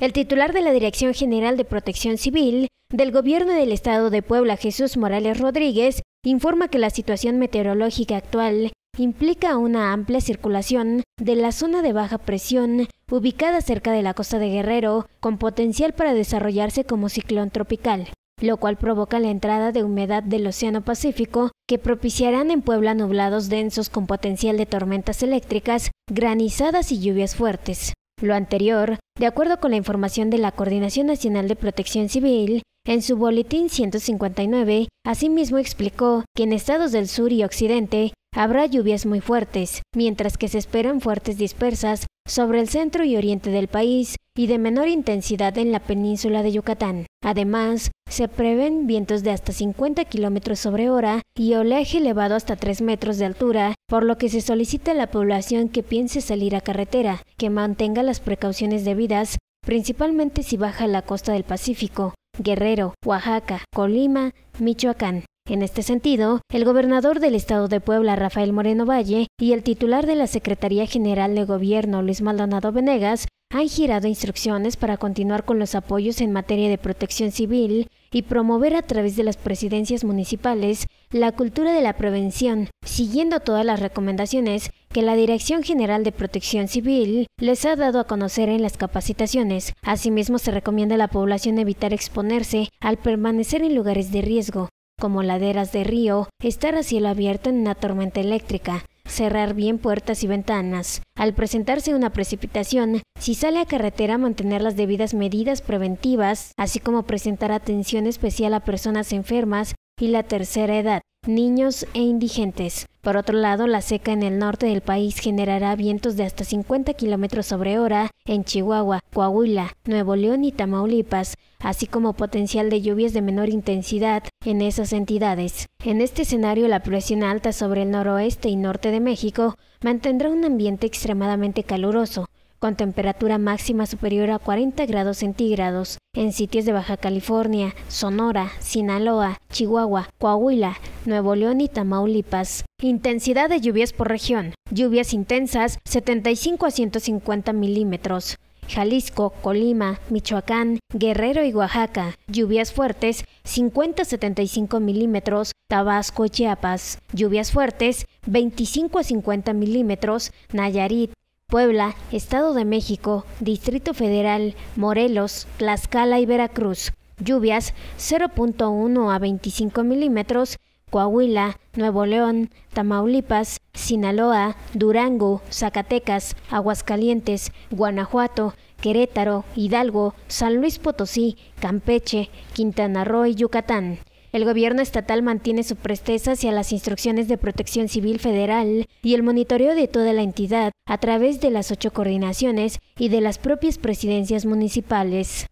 El titular de la Dirección General de Protección Civil del Gobierno del Estado de Puebla, Jesús Morales Rodríguez, informa que la situación meteorológica actual implica una amplia circulación de la zona de baja presión ubicada cerca de la costa de Guerrero, con potencial para desarrollarse como ciclón tropical lo cual provoca la entrada de humedad del Océano Pacífico, que propiciarán en Puebla nublados densos con potencial de tormentas eléctricas, granizadas y lluvias fuertes. Lo anterior, de acuerdo con la información de la Coordinación Nacional de Protección Civil, en su boletín 159, asimismo explicó que en estados del sur y occidente habrá lluvias muy fuertes, mientras que se esperan fuertes dispersas sobre el centro y oriente del país y de menor intensidad en la península de Yucatán. Además, se prevén vientos de hasta 50 kilómetros sobre hora y oleaje elevado hasta 3 metros de altura, por lo que se solicita a la población que piense salir a carretera, que mantenga las precauciones debidas, principalmente si baja la costa del Pacífico, Guerrero, Oaxaca, Colima, Michoacán. En este sentido, el gobernador del estado de Puebla, Rafael Moreno Valle, y el titular de la Secretaría General de Gobierno, Luis Maldonado Venegas, han girado instrucciones para continuar con los apoyos en materia de protección civil y promover a través de las presidencias municipales la cultura de la prevención, siguiendo todas las recomendaciones que la Dirección General de Protección Civil les ha dado a conocer en las capacitaciones. Asimismo, se recomienda a la población evitar exponerse al permanecer en lugares de riesgo, como laderas de río, estar a cielo abierto en una tormenta eléctrica, cerrar bien puertas y ventanas. Al presentarse una precipitación, si sale a carretera, mantener las debidas medidas preventivas, así como presentar atención especial a personas enfermas y la tercera edad, niños e indigentes. Por otro lado, la seca en el norte del país generará vientos de hasta 50 kilómetros sobre hora en Chihuahua, Coahuila, Nuevo León y Tamaulipas, así como potencial de lluvias de menor intensidad en esas entidades. En este escenario, la presión alta sobre el noroeste y norte de México mantendrá un ambiente extremadamente caluroso, con temperatura máxima superior a 40 grados centígrados, en sitios de Baja California, Sonora, Sinaloa, Chihuahua, Coahuila, Nuevo León y Tamaulipas. Intensidad de lluvias por región. Lluvias intensas 75 a 150 milímetros. Jalisco, Colima, Michoacán, Guerrero y Oaxaca. Lluvias fuertes 50-75 milímetros, Tabasco Chiapas. Lluvias fuertes 25 a 50 milímetros, Nayarit. Puebla, Estado de México, Distrito Federal, Morelos, Tlaxcala y Veracruz. Lluvias 0.1 a 25 milímetros, Coahuila, Nuevo León, Tamaulipas, Sinaloa, Durango, Zacatecas, Aguascalientes, Guanajuato, Querétaro, Hidalgo, San Luis Potosí, Campeche, Quintana Roo y Yucatán. El gobierno estatal mantiene su presteza hacia las instrucciones de protección civil federal y el monitoreo de toda la entidad a través de las ocho coordinaciones y de las propias presidencias municipales.